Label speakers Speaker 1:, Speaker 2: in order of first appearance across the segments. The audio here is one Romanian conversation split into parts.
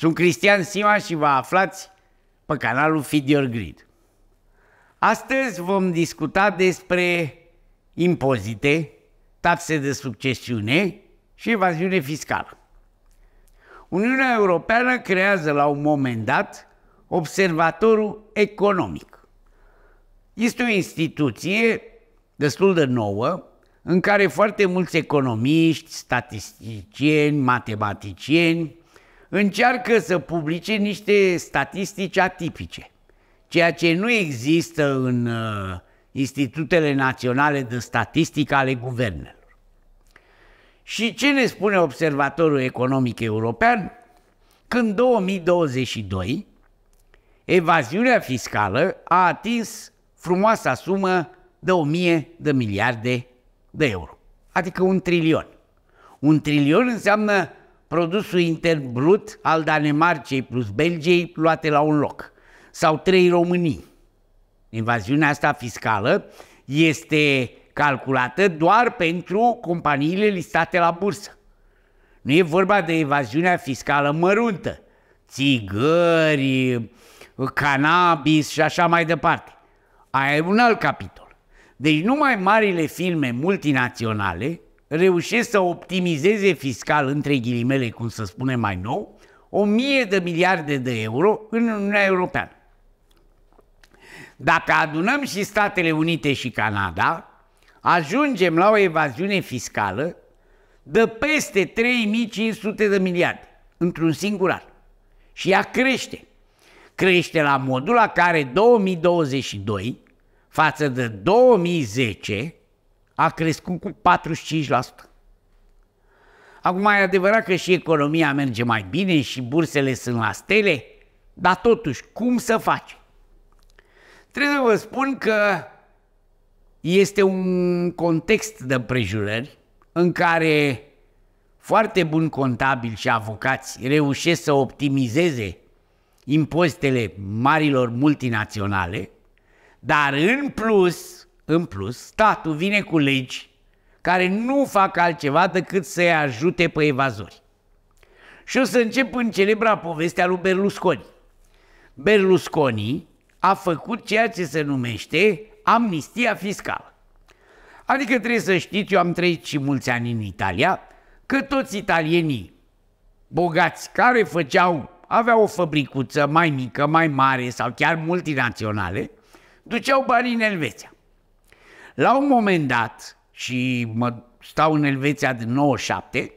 Speaker 1: Sunt Cristian Sima și vă aflați pe canalul Feed Your Grid. Astăzi vom discuta despre impozite, taxe de succesiune și evaziune fiscală. Uniunea Europeană creează la un moment dat Observatorul Economic. Este o instituție destul de nouă, în care foarte mulți economiști, statisticieni, matematicieni încearcă să publice niște statistici atipice, ceea ce nu există în uh, institutele naționale de statistică ale guvernelor. Și ce ne spune Observatorul Economic European? când 2022 evaziunea fiscală a atins frumoasa sumă de 1000 de miliarde de euro, adică un trilion. Un trilion înseamnă produsul intern brut al Danemarcei plus Belgiei luate la un loc, sau trei Românii. Invaziunea asta fiscală este calculată doar pentru companiile listate la bursă. Nu e vorba de evaziunea fiscală măruntă, țigări, cannabis și așa mai departe. Aia e un alt capitol. Deci numai marile firme multinaționale reușesc să optimizeze fiscal, între ghilimele, cum să spune mai nou, o mie de miliarde de euro în Uniunea Europeană. Dacă adunăm și Statele Unite și Canada, ajungem la o evaziune fiscală de peste 3500 de miliarde într-un singur an. Și ea crește. Crește la modul la care 2022 față de 2010 a crescut cu 45%. Acum e adevărat că și economia merge mai bine și bursele sunt la stele, dar totuși, cum să faci? Trebuie să vă spun că este un context de împrejurări în care foarte bun contabili și avocați reușesc să optimizeze impozitele marilor multinaționale, dar în plus în plus, statul vine cu legi care nu fac altceva decât să-i ajute pe evazori. Și o să încep în celebra povestea lui Berlusconi. Berlusconi a făcut ceea ce se numește amnistia fiscală. Adică trebuie să știți, eu am trăit și mulți ani în Italia, că toți italienii bogați care făceau, aveau o fabricuță mai mică, mai mare sau chiar multinaționale, duceau banii în Elveția. La un moment dat, și mă stau în Elveția din 97,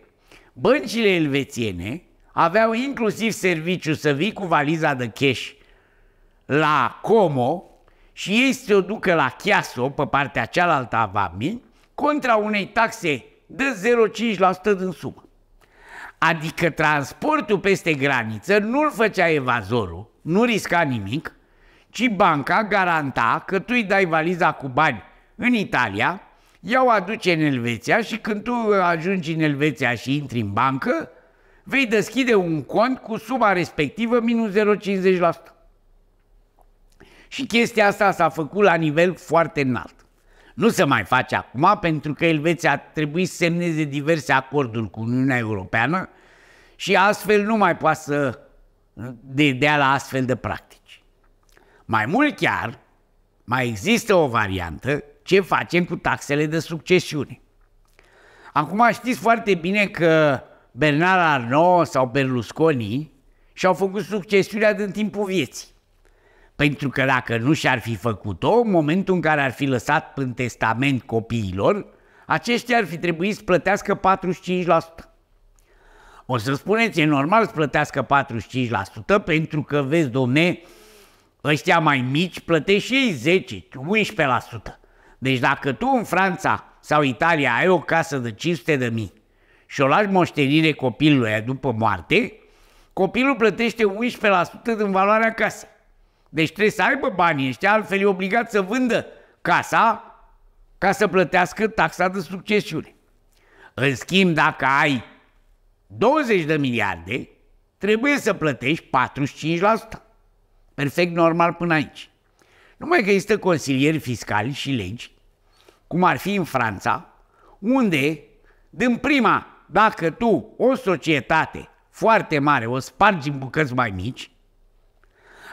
Speaker 1: băncile elvețiene aveau inclusiv serviciu să vii cu valiza de cash la Como și ei se o ducă la Chiasso, pe partea cealaltă a Vamii, contra unei taxe de 0,5% din sumă. Adică transportul peste graniță nu-l făcea evazorul, nu risca nimic, ci banca garanta că tu îi dai valiza cu bani în Italia, iau aduce în Elveția și când tu ajungi în Elveția și intri în bancă, vei deschide un cont cu suma respectivă minus 0,50%. Și chestia asta s-a făcut la nivel foarte înalt. Nu se mai face acum pentru că Elveția a trebuit să semneze diverse acorduri cu Uniunea Europeană și astfel nu mai poate să dea la astfel de practici. Mai mult chiar, mai există o variantă ce facem cu taxele de succesiune. Acum știți foarte bine că Bernard Arnault sau Berlusconi și-au făcut succesiunea din timpul vieții. Pentru că dacă nu și-ar fi făcut-o, în momentul în care ar fi lăsat prin testament copiilor, aceștia ar fi trebuit să plătească 45%. O să spuneți, e normal să plătească 45% pentru că, vezi, domne, ăștia mai mici plătește și ei 10, 11%. Deci dacă tu în Franța sau Italia ai o casă de 500 de mii și o lași moștenire copilului după moarte, copilul plătește 11% din valoarea casei. Deci trebuie să aibă banii ăștia, altfel e obligat să vândă casa ca să plătească taxa de succesiune. În schimb, dacă ai 20 de miliarde, trebuie să plătești 45%. Perfect normal până aici. Numai că există consilieri fiscali și legi cum ar fi în Franța, unde, din prima, dacă tu o societate foarte mare o spargi în bucăți mai mici,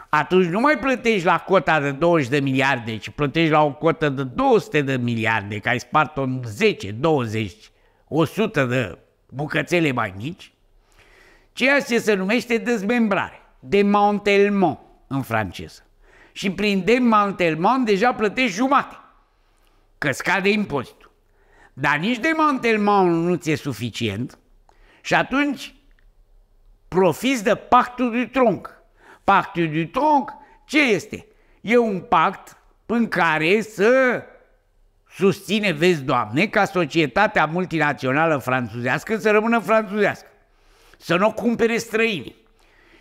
Speaker 1: atunci nu mai plătești la cota de 20 de miliarde, ci plătești la o cotă de 200 de miliarde, că ai spart-o în 10, 20, 100 de bucățele mai mici, ceea ce se numește dezmembrare, démantèlement în franceză. Și prin démantèlement deja plătești jumate că scade impozitul. Dar nici demantelmanul nu ți-e suficient și atunci profiți de pactul de tronc. Pactul de tronc ce este? E un pact în care să susține, vezi, Doamne, ca societatea multinațională franțuzească să rămână franțuzească, să nu o cumpere străini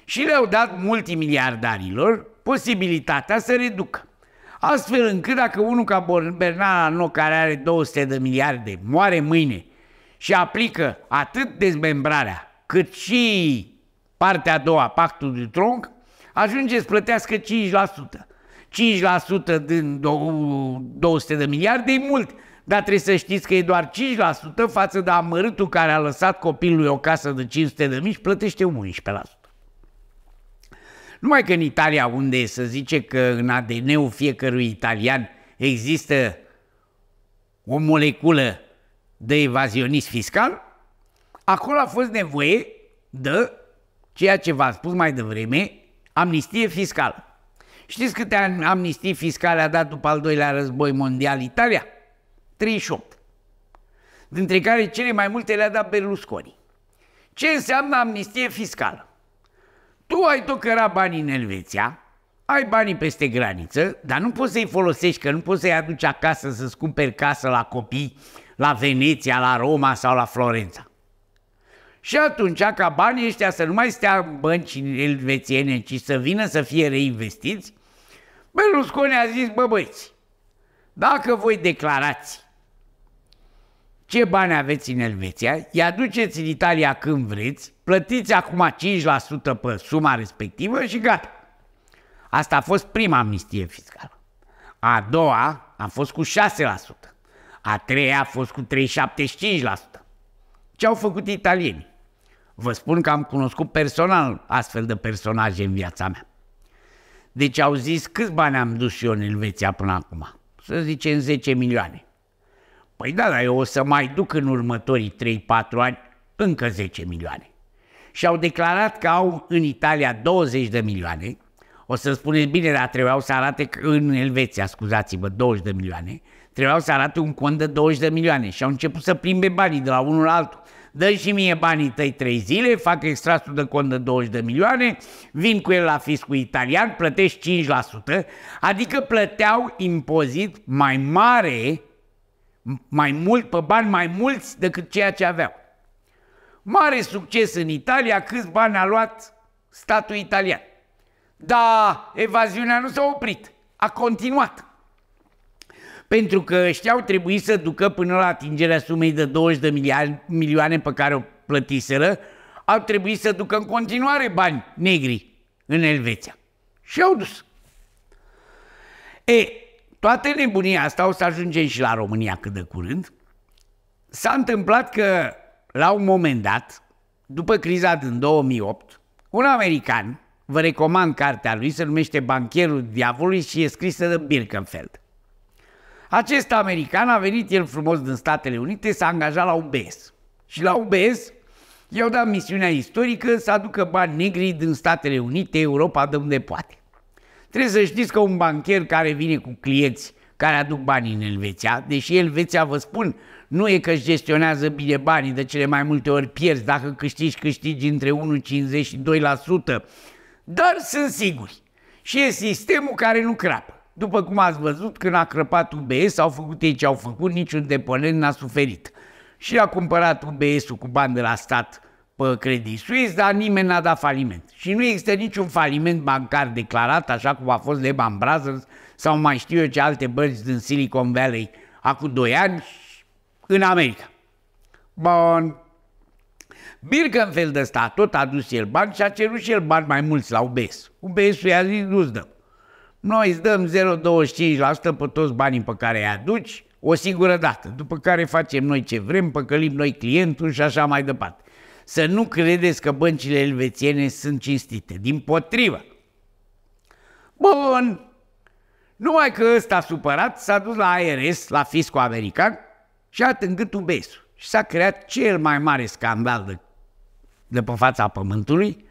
Speaker 1: Și le-au dat multimiliardarilor posibilitatea să reducă. Astfel încât dacă unul ca Bernard Arno, care are 200 de miliarde, moare mâine și aplică atât dezmembrarea, cât și partea a doua, pactul de tronc, ajunge să plătească 5%. 5% din 200 de miliarde e mult, dar trebuie să știți că e doar 5% față de amărâtul care a lăsat copilului o casă de 500 de mii și plătește 11%. Numai că în Italia, unde să zice că în ADN-ul fiecărui italian există o moleculă de evazionist fiscal, acolo a fost nevoie de ceea ce v-am spus mai devreme, amnistie fiscală. Știți câte amnistii fiscale a dat după al doilea război mondial Italia? 38. Dintre care cele mai multe le-a dat Berlusconi. Ce înseamnă amnistie fiscală? Tu ai tocăra banii în Elveția, ai banii peste graniță, dar nu poți să-i folosești, că nu poți să-i aduci acasă să-ți cumperi casă la copii, la Veneția, la Roma sau la Florența. Și atunci, ca banii ăștia să nu mai stea în bănci elvețiene, ci să vină să fie reinvestiți, Berlusconi a zis, bă băieți, dacă voi declarați ce bani aveți în Elveția, îi aduceți în Italia când vreți, plătiți acum 5% pe suma respectivă și gata. Asta a fost prima amnistie fiscală. A doua a fost cu 6%. A treia a fost cu 3,75%. Ce au făcut italienii? Vă spun că am cunoscut personal astfel de personaje în viața mea. Deci au zis câți bani am dus eu în Elveția până acum? Să zicem 10 milioane. Păi da, dar eu o să mai duc în următorii 3-4 ani încă 10 milioane. Și au declarat că au în Italia 20 de milioane. O să spuneți, bine, dar trebuiau să arate că în Elveția, scuzați-vă, 20 de milioane. Trebuiau să arate un cont de 20 de milioane și au început să plimbe banii de la unul la altul. Dă și mie banii tăi 3 zile, fac extrasul de cont de 20 de milioane, vin cu el la fiscul italian, plătești 5%, adică plăteau impozit mai mare mai mult, pe bani mai mulți decât ceea ce aveau. Mare succes în Italia, câți bani a luat statul italian. Dar evaziunea nu s-a oprit, a continuat. Pentru că ăștia au trebuit să ducă până la atingerea sumei de 20 de milioane, milioane pe care o plătiseră, au trebuit să ducă în continuare bani negri în Elveția. Și au dus. E, toată nebunia asta, o să ajungem și la România cât de curând, s-a întâmplat că la un moment dat, după criza din 2008, un american, vă recomand cartea lui, se numește Bancherul Diavolului și e scrisă de Birkenfeld. Acest american a venit el frumos din Statele Unite, s-a angajat la UBS. Și la UBS i-au dat misiunea istorică să aducă bani negri din Statele Unite, Europa, de unde poate. Trebuie să știți că un bancher care vine cu clienți care aduc banii în Elveția, deși Elveția, vă spun, nu e că își gestionează bine banii, de cele mai multe ori pierzi, dacă câștigi, câștigi între 1,50 și 2%, dar sunt siguri. Și e sistemul care nu crapă. După cum ați văzut, când a crăpat UBS, au făcut ei ce au făcut, niciun deponent n-a suferit. Și a cumpărat UBS-ul cu bani de la stat pe Credit Suisse, dar nimeni n-a dat faliment. Și nu există niciun faliment bancar declarat, așa cum a fost Lehman Brothers sau mai știu eu ce alte bărți din Silicon Valley acum 2 ani în America. Bun. Birkenfeld ăsta tot adus el bani și a cerut și el bani mai mulți la UBS. UBS-ul i-a zis, nu-ți dăm. Noi îți dăm 0,25% pe toți banii pe care îi aduci, o singură dată, după care facem noi ce vrem, păcălim noi clientul și așa mai departe. Să nu credeți că băncile elvețiene sunt cinstite, din potrivă. Bun, numai că ăsta supărat s-a dus la ARS, la fiscul american, și a tângât un besu. Și s-a creat cel mai mare scandal de, de pe fața pământului.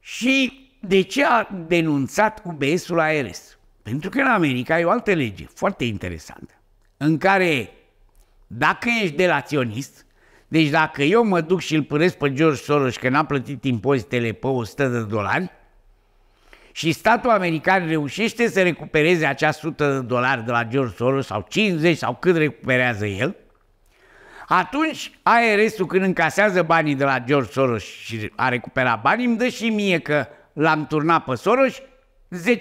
Speaker 1: Și de ce a denunțat UBS-ul la ARS? Pentru că în America e o altă lege foarte interesantă, în care dacă ești delaționist, deci dacă eu mă duc și îl păresc pe George Soros că n-a plătit impozitele pe 100 de dolari și statul american reușește să recupereze acea 100 de dolari de la George Soros sau 50 sau cât recuperează el, atunci ARS-ul când încasează banii de la George Soros și a recuperat banii, îmi dă și mie că l-am turnat pe Soros 10%.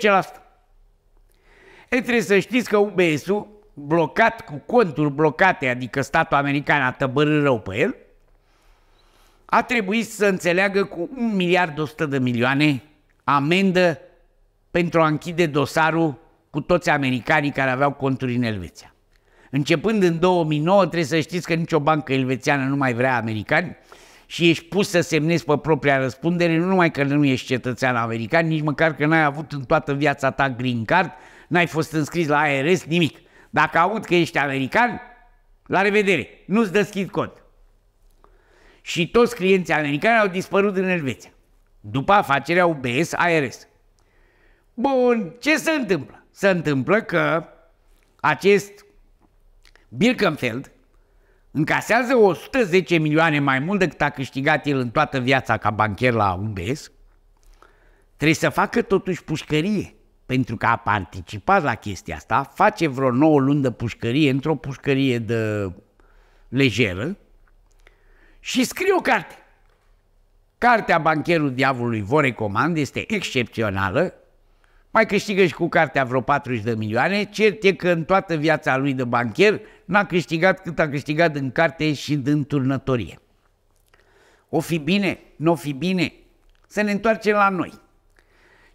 Speaker 1: E, trebuie să știți că UBS-ul blocat, cu conturi blocate, adică statul american a tăbărât rău pe el, a trebuit să înțeleagă cu 1 miliard 100 de milioane amendă pentru a închide dosarul cu toți americanii care aveau conturi în Elveția. Începând în 2009, trebuie să știți că nicio bancă elvețiană nu mai vrea americani și ești pus să semnezi pe propria răspundere, nu numai că nu ești cetățean american, nici măcar că n-ai avut în toată viața ta green card, n-ai fost înscris la ARS, nimic. Dacă aud că ești american, la revedere, nu-ți deschid cont. Și toți clienții americani au dispărut în Elveția, după afacerea UBS ARS. Bun, ce se întâmplă? Se întâmplă că acest Birkenfeld încasează 110 milioane mai mult decât a câștigat el în toată viața ca bancher la UBS, trebuie să facă totuși pușcărie pentru că a participat la chestia asta, face vreo 9 luni de pușcărie într-o pușcărie de lejeră și scrie o carte. Cartea Bancherul Diavolului vă recomand, este excepțională, mai câștigă și cu cartea vreo 40 de milioane, cert e că în toată viața lui de bancher n-a câștigat cât a câștigat în carte și din turnătorie. O fi bine, nu o fi bine, să ne întoarcem la noi.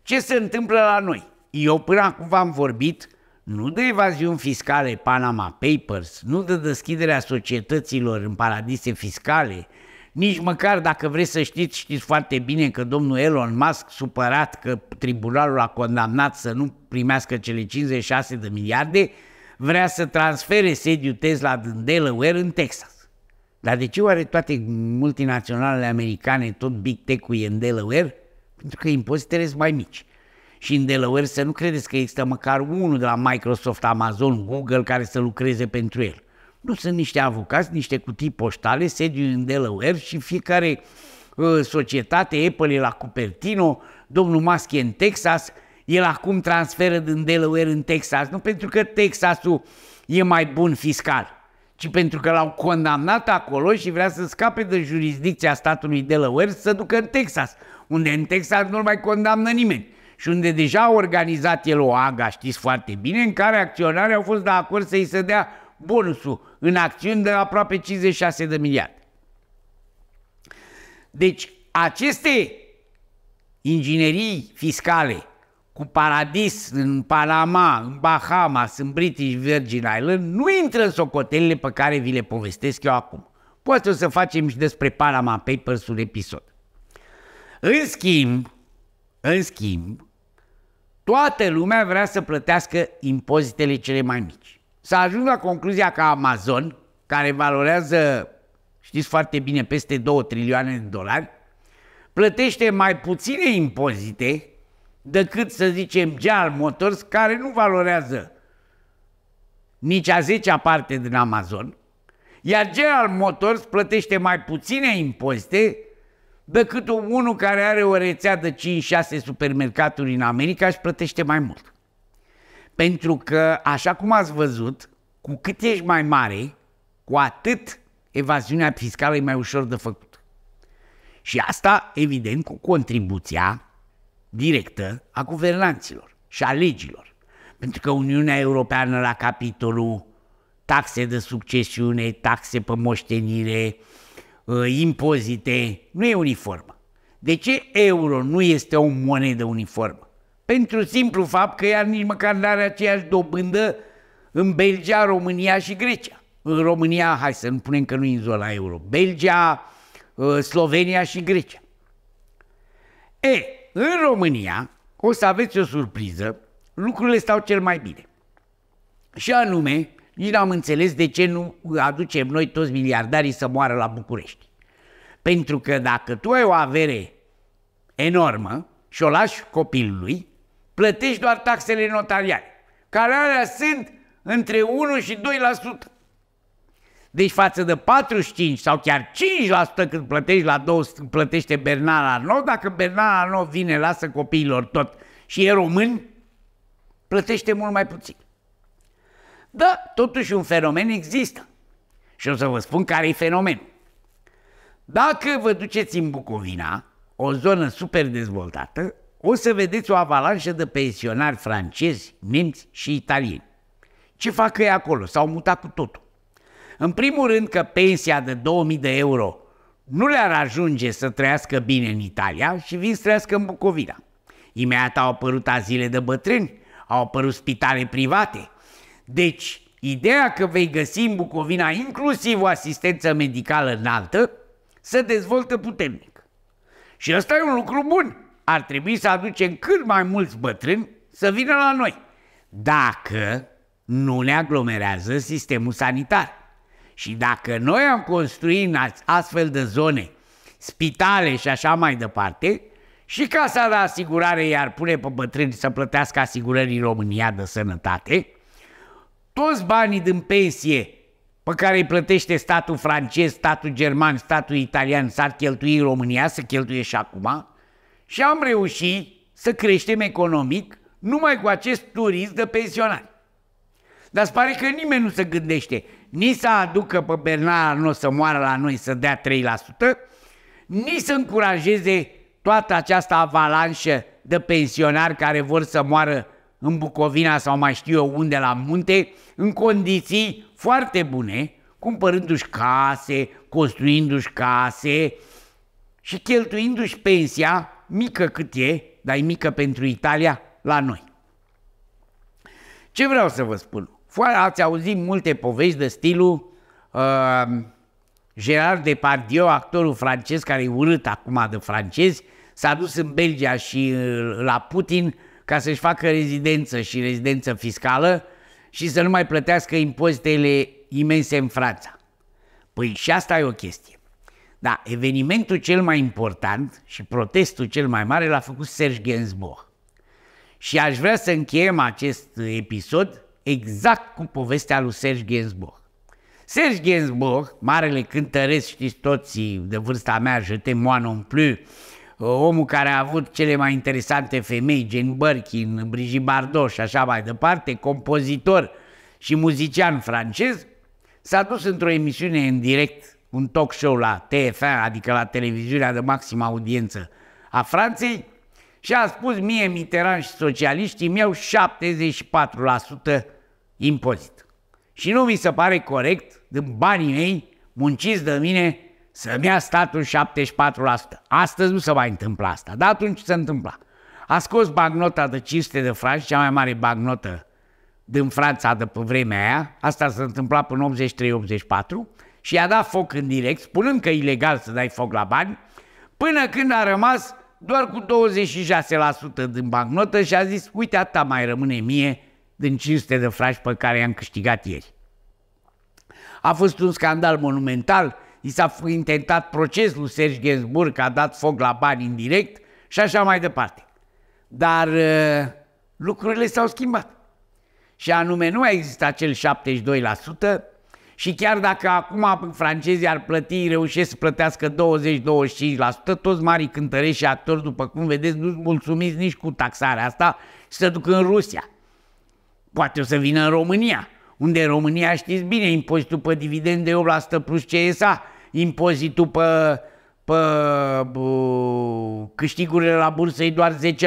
Speaker 1: Ce se întâmplă la noi? Eu până acum am vorbit nu de evaziuni fiscale Panama Papers, nu de deschiderea societăților în paradise fiscale, nici măcar dacă vreți să știți, știți foarte bine că domnul Elon Musk, supărat că tribunalul a condamnat să nu primească cele 56 de miliarde, vrea să transfere sediul Tesla din Delaware în Texas. Dar de ce oare toate multinaționalele americane, tot Big Tech-ul e în Delaware? Pentru că impozitele sunt mai mici și în Delaware să nu credeți că există măcar unul de la Microsoft, Amazon, Google care să lucreze pentru el. Nu sunt niște avocați, niște cutii poștale, sediu în Delaware și fiecare uh, societate, Apple e la Cupertino, domnul Musk e în Texas, el acum transferă din Delaware în Texas, nu pentru că Texasul e mai bun fiscal, ci pentru că l-au condamnat acolo și vrea să scape de jurisdicția statului Delaware să ducă în Texas, unde în Texas nu-l mai condamnă nimeni și unde deja a organizat el o aga, știți foarte bine, în care acționarii au fost de acord să-i se dea bonusul în acțiuni de aproape 56 de miliarde. Deci, aceste inginerii fiscale cu paradis în Panama, în Bahamas, în British Virgin Island, nu intră în socotelile pe care vi le povestesc eu acum. Poate o să facem și despre Panama Papers un episod. În schimb, în schimb, Toată lumea vrea să plătească impozitele cele mai mici. S-a ajuns la concluzia că Amazon, care valorează, știți foarte bine, peste 2 trilioane de dolari, plătește mai puține impozite decât, să zicem, General Motors, care nu valorează nici a 10-a parte din Amazon, iar General Motors plătește mai puține impozite decât unul care are o rețea de 5-6 supermercaturi în America și plătește mai mult. Pentru că, așa cum ați văzut, cu cât ești mai mare, cu atât evaziunea fiscală e mai ușor de făcut. Și asta, evident, cu contribuția directă a guvernanților și a legilor. Pentru că Uniunea Europeană la capitolul taxe de succesiune, taxe pe moștenire, uh, Uh, impozite, nu e uniformă. De ce euro nu este o monedă uniformă? Pentru simplu fapt că ea nici măcar nu are aceeași dobândă în Belgia, România și Grecia. În România, hai să nu punem că nu e în zona euro, Belgia, uh, Slovenia și Grecia. E, în România o să aveți o surpriză, lucrurile stau cel mai bine. Și anume, nici n-am înțeles de ce nu aducem noi toți miliardarii să moară la București. Pentru că dacă tu ai o avere enormă și o lași copilului, plătești doar taxele notariale, care alea sunt între 1 și 2%. Deci față de 45 sau chiar 5% când plătești la 200, când plătește Bernard Arnault, dacă Bernard Arnault vine, lasă copiilor tot și e român, plătește mult mai puțin. Dar totuși un fenomen există. Și o să vă spun care e fenomenul. Dacă vă duceți în Bucovina, o zonă super dezvoltată, o să vedeți o avalanșă de pensionari francezi, nemți și italieni. Ce fac ei acolo? S-au mutat cu totul. În primul rând că pensia de 2000 de euro nu le-ar ajunge să trăiască bine în Italia și vin să trăiască în Bucovina. Imediat au apărut azile de bătrâni, au apărut spitale private, deci, ideea că vei găsi în Bucovina inclusiv o asistență medicală înaltă, se dezvoltă puternic. Și ăsta e un lucru bun. Ar trebui să aducem cât mai mulți bătrâni să vină la noi, dacă nu ne aglomerează sistemul sanitar. Și dacă noi am construit în astfel de zone spitale și așa mai departe, și Casa de Asigurare i-ar pune pe bătrâni să plătească asigurării România de Sănătate, toți banii din pensie pe care îi plătește statul francez, statul german, statul italian, s-ar cheltui în România, să cheltuie și acum, și am reușit să creștem economic numai cu acest turism de pensionari. Dar se pare că nimeni nu se gândește nici să aducă pe Bernard nu să moară la noi să dea 3%, nici să încurajeze toată această avalanșă de pensionari care vor să moară în Bucovina sau mai știu eu unde la munte, în condiții foarte bune, cumpărându-și case, construindu-și case și cheltuindu-și pensia, mică cât e, dar e mică pentru Italia, la noi. Ce vreau să vă spun? Foarte Ați auzit multe povești de stilul uh, Gerard Depardieu, actorul francez care e urât acum de francezi, s-a dus în Belgia și uh, la Putin ca să-și facă rezidență și rezidență fiscală și să nu mai plătească impozitele imense în Franța. Păi și asta e o chestie. Da, evenimentul cel mai important și protestul cel mai mare l-a făcut Serge Gainsbourg. Și aș vrea să încheiem acest episod exact cu povestea lui Serge Gainsbourg. Serge Gainsbourg, marele cântăresc, știți toți de vârsta mea, te moi non plus, omul care a avut cele mai interesante femei, gen Bărchin, Brigitte Bardot și așa mai departe, compozitor și muzician francez, s-a dus într-o emisiune în direct, un talk show la TF1, adică la televiziunea de maximă audiență a Franței, și a spus mie, Mitterrand și socialiștii mi-au 74% impozit. Și nu mi se pare corect, din banii mei, munciți de mine să-mi ia statul 74%. Astăzi nu se mai întâmplă asta, dar atunci se întâmpla. A scos bagnota de 500 de franci, cea mai mare bagnotă din Franța de pe vremea aia, asta se întâmpla până 83-84, și i-a dat foc în direct, spunând că e ilegal să dai foc la bani, până când a rămas doar cu 26% din bagnotă și a zis, uite, atâta mai rămâne mie din 500 de franci pe care i-am câștigat ieri. A fost un scandal monumental, i s-a intentat proces lui Serge Gensburg, a dat foc la bani indirect și așa mai departe. Dar uh, lucrurile s-au schimbat. Și anume, nu a existat acel 72% și chiar dacă acum francezii ar plăti, reușesc să plătească 20-25%, toți marii cântărești și actori, după cum vedeți, nu mulțumiți nici cu taxarea asta și se duc în Rusia. Poate o să vină în România, unde în România știți bine impozitul pe dividende 8% plus CSA impozitul pe, pe bă, câștigurile la bursă e doar 10%.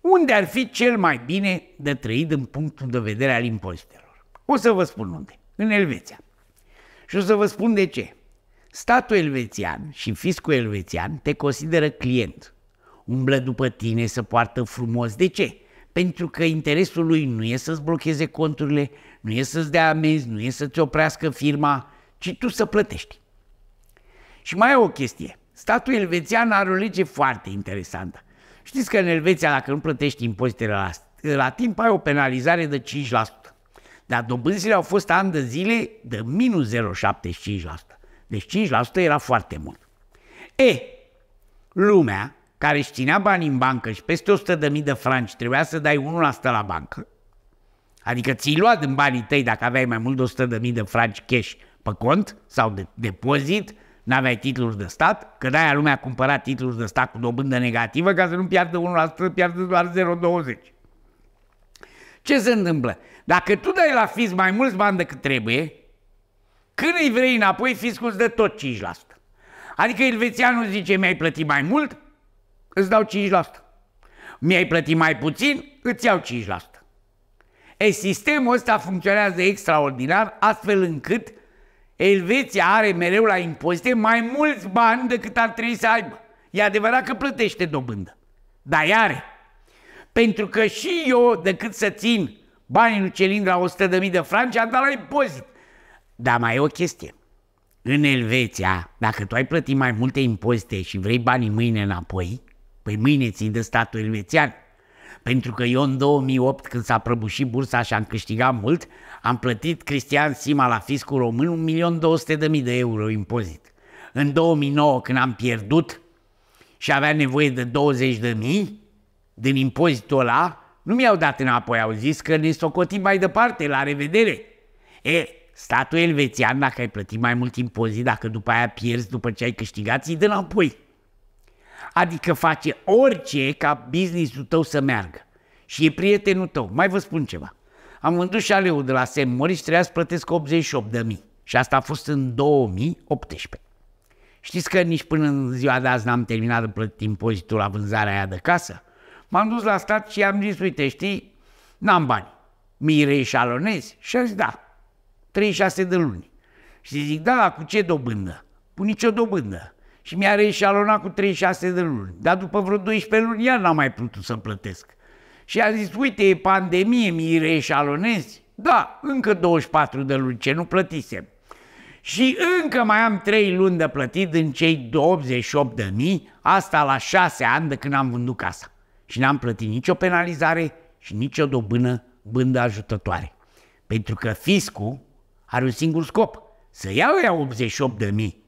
Speaker 1: Unde ar fi cel mai bine de trăit în punctul de vedere al impozitelor? O să vă spun unde. În Elveția. Și o să vă spun de ce. Statul elvețian și fiscul elvețian te consideră client. Umblă după tine să poartă frumos. De ce? Pentru că interesul lui nu e să-ți blocheze conturile, nu e să-ți dea amenzi, nu e să-ți oprească firma, ci tu să plătești. Și mai e o chestie. Statul elvețian are o lege foarte interesantă. Știți că în Elveția, dacă nu plătești impozitele la, la timp, ai o penalizare de 5%. Dar dobânzile au fost ani de zile de minus 0,75%. Deci 5% era foarte mult. E, lumea care își ținea bani în bancă și peste 100.000 de franci trebuia să dai 1% la bancă, adică ți-i luat din banii tăi dacă aveai mai mult de 100.000 de franci cash pe cont sau de depozit, n-aveai titluri de stat, că de-aia lumea a cumpărat titluri de stat cu dobândă negativă ca să nu piardă 1%, piardă doar 0,20%. Ce se întâmplă? Dacă tu dai la fis mai mulți bani decât trebuie, când îi vrei înapoi, fiscul îți dă tot 5%. Adică elvețianul zice, mi-ai plătit mai mult, îți dau 5%. Mi-ai plătit mai puțin, îți iau 5%. e sistemul ăsta funcționează extraordinar, astfel încât Elveția are mereu la impozite mai mulți bani decât ar trebui să aibă. E adevărat că plătește dobândă, dar ea are. Pentru că și eu, decât să țin banii lui Celin la 100.000 de franci, am dat la impozit. Dar mai e o chestie. În Elveția, dacă tu ai plătit mai multe impozite și vrei banii mâine înapoi, păi mâine ți de statul elvețian. Pentru că eu în 2008, când s-a prăbușit bursa și am câștigat mult, am plătit Cristian Sima la fiscul român 1.200.000 de euro impozit. În 2009, când am pierdut și avea nevoie de 20.000 din impozitul ăla, nu mi-au dat înapoi, au zis că ne socotim mai departe, la revedere. E, statul elvețian, dacă ai plătit mai mult impozit, dacă după aia pierzi, după ce ai câștigat, ți de înapoi. Adică face orice ca businessul tău să meargă. Și e prietenul tău. Mai vă spun ceva. Am vândut șaleul de la St. Moritz, trebuia să plătesc 88 de mii. Și asta a fost în 2018. Știți că nici până în ziua de azi n-am terminat de plătit impozitul la vânzarea aia de casă? M-am dus la stat și am zis, uite, știi, n-am bani. Mi reșalonezi? Și a zis, da, 36 de luni. Și zic, da, cu ce dobândă? Cu nicio dobândă. Și mi-a reșalonat cu 36 de luni. Dar după vreo 12 luni, iar n-am mai putut să plătesc și a zis, uite, e pandemie, mi reeșalonezi? Da, încă 24 de luni, ce nu plătisem. Și încă mai am 3 luni de plătit din cei 88 de mii, asta la 6 ani de când am vândut casa. Și n-am plătit nicio penalizare și nicio dobână bândă ajutătoare. Pentru că fiscul are un singur scop, să iau ea 88 de mii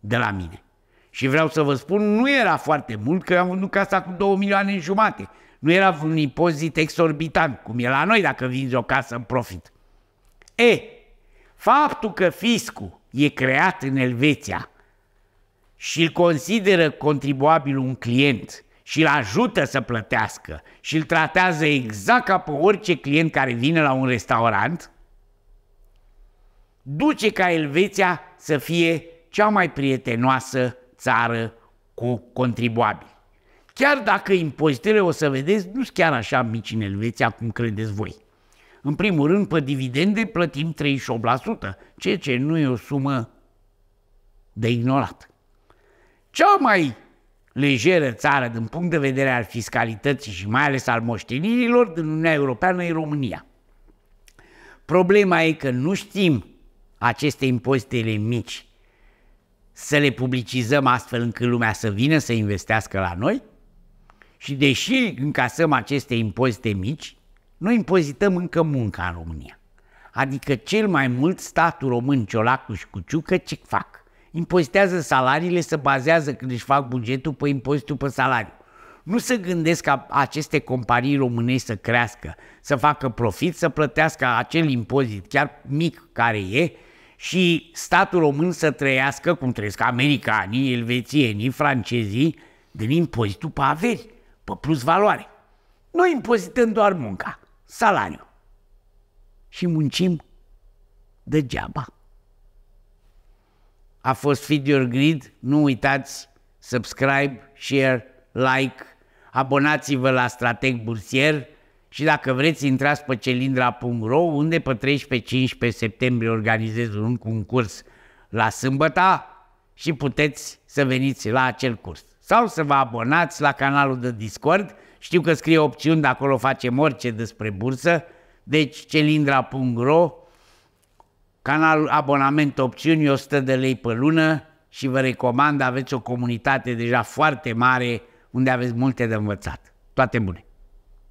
Speaker 1: de la mine. Și vreau să vă spun, nu era foarte mult că am vândut casa cu 2 milioane jumate. Nu era un impozit exorbitant, cum e la noi dacă vinzi o casă în profit. E, faptul că fiscul e creat în Elveția și îl consideră contribuabil un client și îl ajută să plătească și îl tratează exact ca pe orice client care vine la un restaurant, duce ca Elveția să fie cea mai prietenoasă țară cu contribuabili. Chiar dacă impozitele, o să vedeți, nu sunt chiar așa mici în Elveția cum credeți voi. În primul rând, pe dividende plătim 38%, ceea ce nu e o sumă de ignorat. Cea mai lejeră țară din punct de vedere al fiscalității și mai ales al moștenirilor din Uniunea Europeană e România. Problema e că nu știm aceste impozitele mici să le publicizăm astfel încât lumea să vină să investească la noi – și deși încasăm aceste impozite mici, noi impozităm încă munca în România. Adică cel mai mult statul român Ciolacu și Cuciucă ce fac? Impozitează salariile, se bazează când își fac bugetul pe impozitul pe salariu. Nu se gândesc ca aceste companii românești să crească, să facă profit, să plătească acel impozit, chiar mic care e, și statul român să trăiască cum trăiesc americanii, elvețienii, francezii, din impozitul pe averi pe plus valoare. Noi impozităm doar munca, salariu. Și muncim degeaba. A fost Feed Your Grid, nu uitați, subscribe, share, like, abonați-vă la Strateg Bursier și dacă vreți intrați pe celindra.ro unde pe 13-15 septembrie organizez un concurs la sâmbăta și puteți să veniți la acel curs sau să vă abonați la canalul de Discord. Știu că scrie opțiuni, de acolo facem orice despre bursă. Deci celindra.ro, canal abonament opțiuni, 100 de lei pe lună și vă recomand, aveți o comunitate deja foarte mare unde aveți multe de învățat. Toate bune!